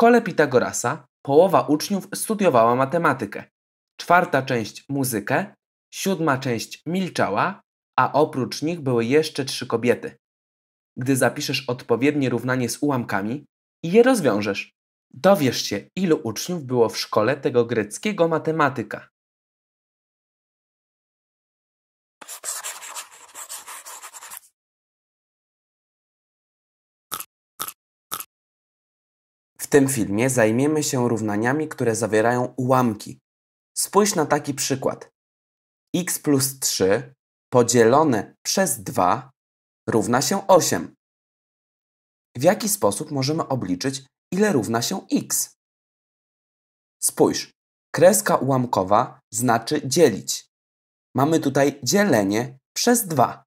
szkole Pitagorasa połowa uczniów studiowała matematykę, czwarta część muzykę, siódma część milczała, a oprócz nich były jeszcze trzy kobiety. Gdy zapiszesz odpowiednie równanie z ułamkami i je rozwiążesz, dowiesz się, ilu uczniów było w szkole tego greckiego matematyka. tym filmie zajmiemy się równaniami, które zawierają ułamki. Spójrz na taki przykład. x plus 3 podzielone przez 2 równa się 8. W jaki sposób możemy obliczyć, ile równa się x? Spójrz, kreska ułamkowa znaczy dzielić. Mamy tutaj dzielenie przez 2.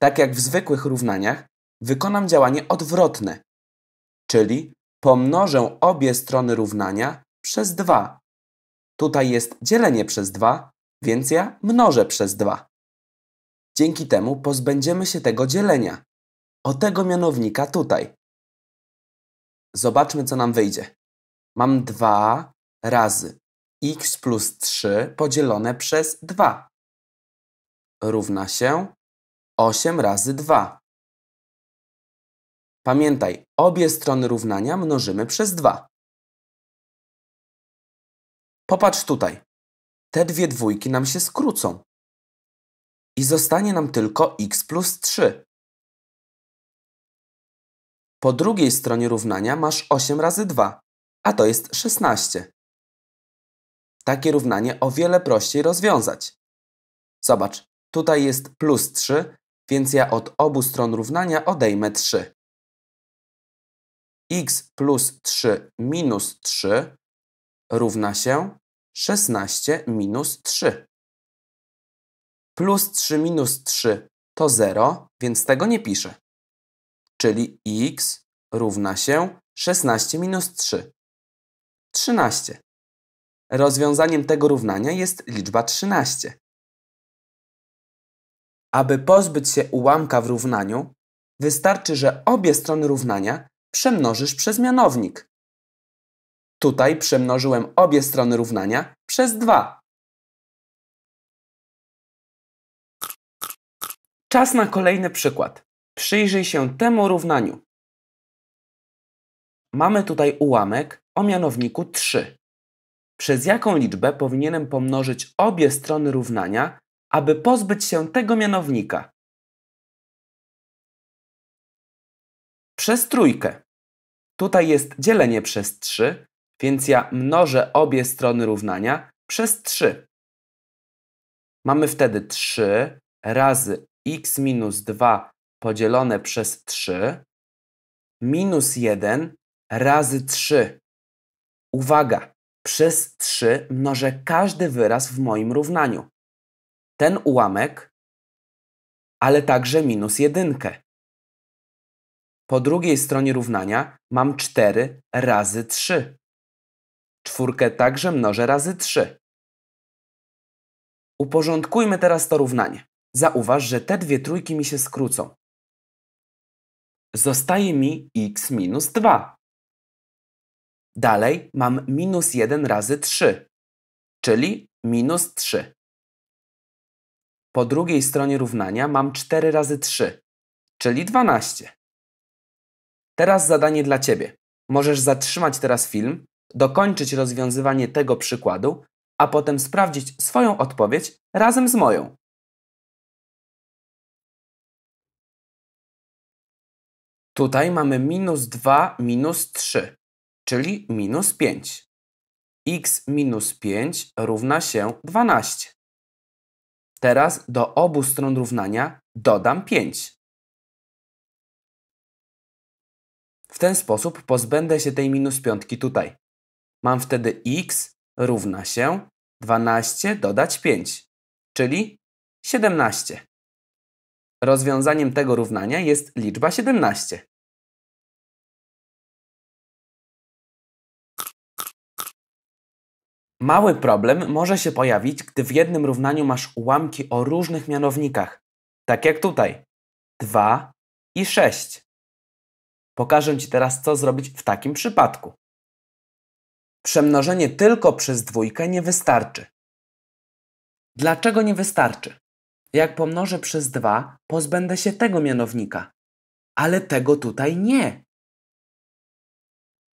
Tak jak w zwykłych równaniach, wykonam działanie odwrotne, czyli pomnożę obie strony równania przez 2. Tutaj jest dzielenie przez 2, więc ja mnożę przez 2. Dzięki temu pozbędziemy się tego dzielenia. O tego mianownika tutaj. Zobaczmy, co nam wyjdzie. Mam 2 razy x plus 3 podzielone przez 2 równa się 8 razy 2. Pamiętaj, obie strony równania mnożymy przez 2. Popatrz tutaj. Te dwie dwójki nam się skrócą. I zostanie nam tylko x plus 3. Po drugiej stronie równania masz 8 razy 2, a to jest 16. Takie równanie o wiele prościej rozwiązać. Zobacz, tutaj jest plus 3, więc ja od obu stron równania odejmę 3 x plus 3 minus 3 równa się 16 minus 3. Plus 3 minus 3 to 0, więc tego nie piszę. Czyli x równa się 16 minus 3. 13. Rozwiązaniem tego równania jest liczba 13. Aby pozbyć się ułamka w równaniu, wystarczy, że obie strony równania przemnożysz przez mianownik. Tutaj przemnożyłem obie strony równania przez 2. Czas na kolejny przykład. Przyjrzyj się temu równaniu. Mamy tutaj ułamek o mianowniku 3. Przez jaką liczbę powinienem pomnożyć obie strony równania, aby pozbyć się tego mianownika? Przez trójkę. Tutaj jest dzielenie przez 3, więc ja mnożę obie strony równania przez 3. Mamy wtedy 3 razy x minus 2 podzielone przez 3 minus 1 razy 3. Uwaga, przez 3 mnożę każdy wyraz w moim równaniu. Ten ułamek, ale także minus jedynkę. Po drugiej stronie równania mam 4 razy 3. Czwórkę także mnożę razy 3. Uporządkujmy teraz to równanie. Zauważ, że te dwie trójki mi się skrócą. Zostaje mi x minus 2. Dalej mam minus 1 razy 3, czyli minus 3. Po drugiej stronie równania mam 4 razy 3, czyli 12. Teraz zadanie dla Ciebie. Możesz zatrzymać teraz film, dokończyć rozwiązywanie tego przykładu, a potem sprawdzić swoją odpowiedź razem z moją. Tutaj mamy minus 2 minus 3, czyli minus 5. x minus 5 równa się 12. Teraz do obu stron równania dodam 5. W ten sposób pozbędę się tej minus piątki tutaj. Mam wtedy x równa się 12 dodać 5, czyli 17. Rozwiązaniem tego równania jest liczba 17. Mały problem może się pojawić, gdy w jednym równaniu masz ułamki o różnych mianownikach, tak jak tutaj 2 i 6. Pokażę Ci teraz, co zrobić w takim przypadku. Przemnożenie tylko przez dwójkę nie wystarczy. Dlaczego nie wystarczy? Jak pomnożę przez 2, pozbędę się tego mianownika. Ale tego tutaj nie.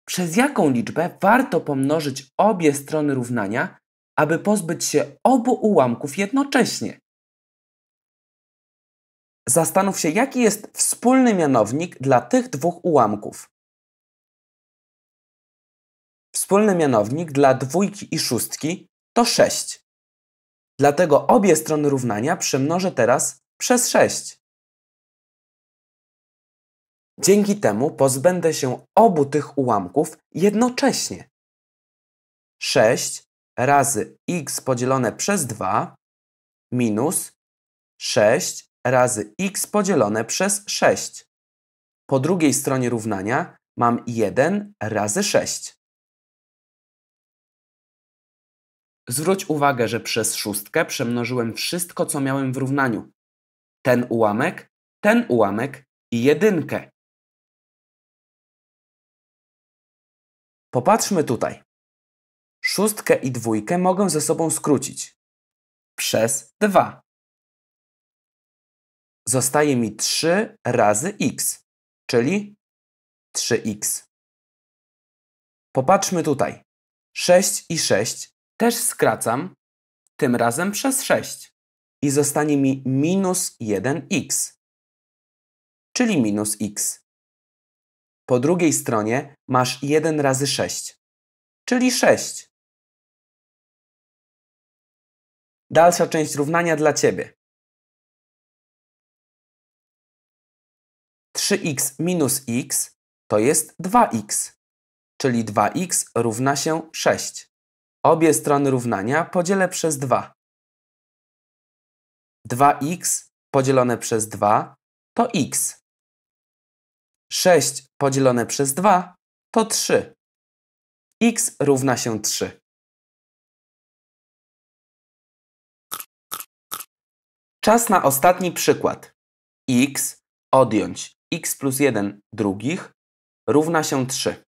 Przez jaką liczbę warto pomnożyć obie strony równania, aby pozbyć się obu ułamków jednocześnie? Zastanów się, jaki jest wspólny mianownik dla tych dwóch ułamków. Wspólny mianownik dla dwójki i szóstki to 6. Dlatego obie strony równania przemnożę teraz przez 6. Dzięki temu pozbędę się obu tych ułamków jednocześnie. 6 razy x podzielone przez 2 minus 6 razy x podzielone przez 6. Po drugiej stronie równania mam 1 razy 6. Zwróć uwagę, że przez szóstkę przemnożyłem wszystko, co miałem w równaniu. Ten ułamek, ten ułamek i jedynkę. Popatrzmy tutaj. Szóstkę i dwójkę mogę ze sobą skrócić. Przez 2 zostaje mi 3 razy x, czyli 3x. Popatrzmy tutaj. 6 i 6 też skracam, tym razem przez 6. I zostanie mi minus 1x, czyli minus x. Po drugiej stronie masz 1 razy 6, czyli 6. Dalsza część równania dla Ciebie. 3x minus x to jest 2x, czyli 2x równa się 6. Obie strony równania podzielę przez 2. 2x podzielone przez 2 to x. 6 podzielone przez 2 to 3. x równa się 3. Czas na ostatni przykład. x odjąć x plus 1 drugich równa się 3.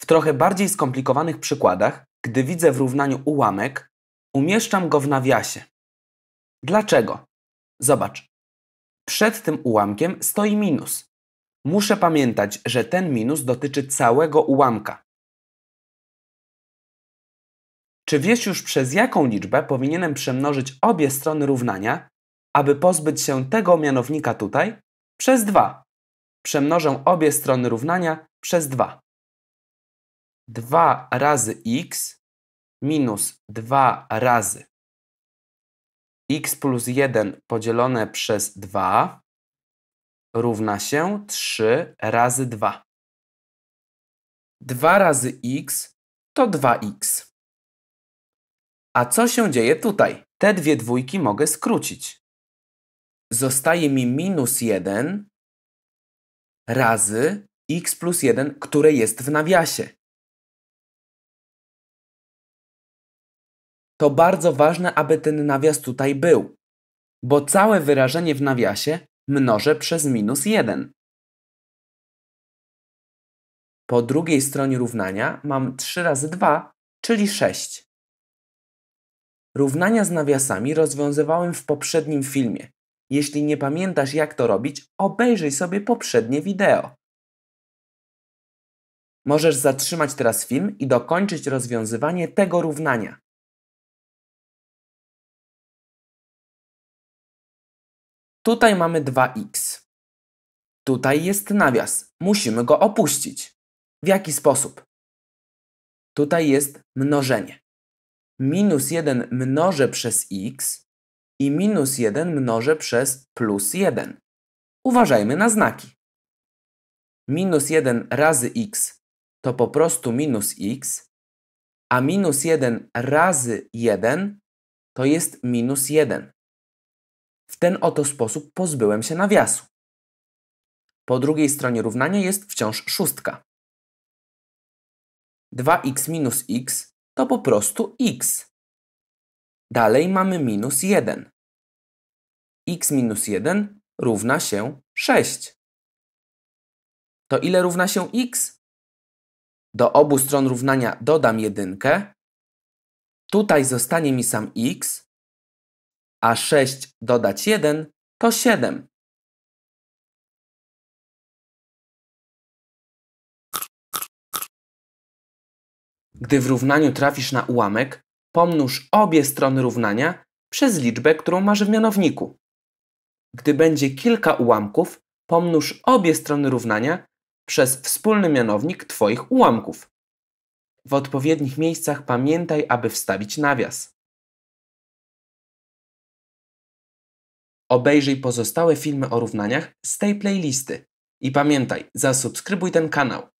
W trochę bardziej skomplikowanych przykładach, gdy widzę w równaniu ułamek, umieszczam go w nawiasie. Dlaczego? Zobacz. Przed tym ułamkiem stoi minus. Muszę pamiętać, że ten minus dotyczy całego ułamka. Czy wiesz już przez jaką liczbę powinienem przemnożyć obie strony równania, aby pozbyć się tego mianownika tutaj? przez 2. Przemnożę obie strony równania przez 2. 2 razy x minus 2 razy x plus 1 podzielone przez 2 równa się 3 razy 2. 2 razy x to 2x. A co się dzieje tutaj? Te dwie dwójki mogę skrócić zostaje mi minus 1 razy x plus 1, które jest w nawiasie. To bardzo ważne, aby ten nawias tutaj był, bo całe wyrażenie w nawiasie mnożę przez minus 1. Po drugiej stronie równania mam 3 razy 2, czyli 6. Równania z nawiasami rozwiązywałem w poprzednim filmie. Jeśli nie pamiętasz jak to robić, obejrzyj sobie poprzednie wideo. Możesz zatrzymać teraz film i dokończyć rozwiązywanie tego równania. Tutaj mamy 2x. Tutaj jest nawias. Musimy go opuścić. W jaki sposób? Tutaj jest mnożenie. Minus 1 mnożę przez x i minus 1 mnożę przez plus 1. Uważajmy na znaki. Minus 1 razy x to po prostu minus x, a minus 1 razy 1 to jest minus 1. W ten oto sposób pozbyłem się nawiasu. Po drugiej stronie równania jest wciąż szóstka. 2x minus x to po prostu x. Dalej mamy minus 1. x minus 1 równa się 6. To ile równa się x? Do obu stron równania dodam jedynkę. Tutaj zostanie mi sam x, a 6 dodać 1 to 7. Gdy w równaniu trafisz na ułamek, pomnóż obie strony równania przez liczbę, którą masz w mianowniku. Gdy będzie kilka ułamków, pomnóż obie strony równania przez wspólny mianownik Twoich ułamków. W odpowiednich miejscach pamiętaj, aby wstawić nawias. Obejrzyj pozostałe filmy o równaniach z tej playlisty i pamiętaj, zasubskrybuj ten kanał.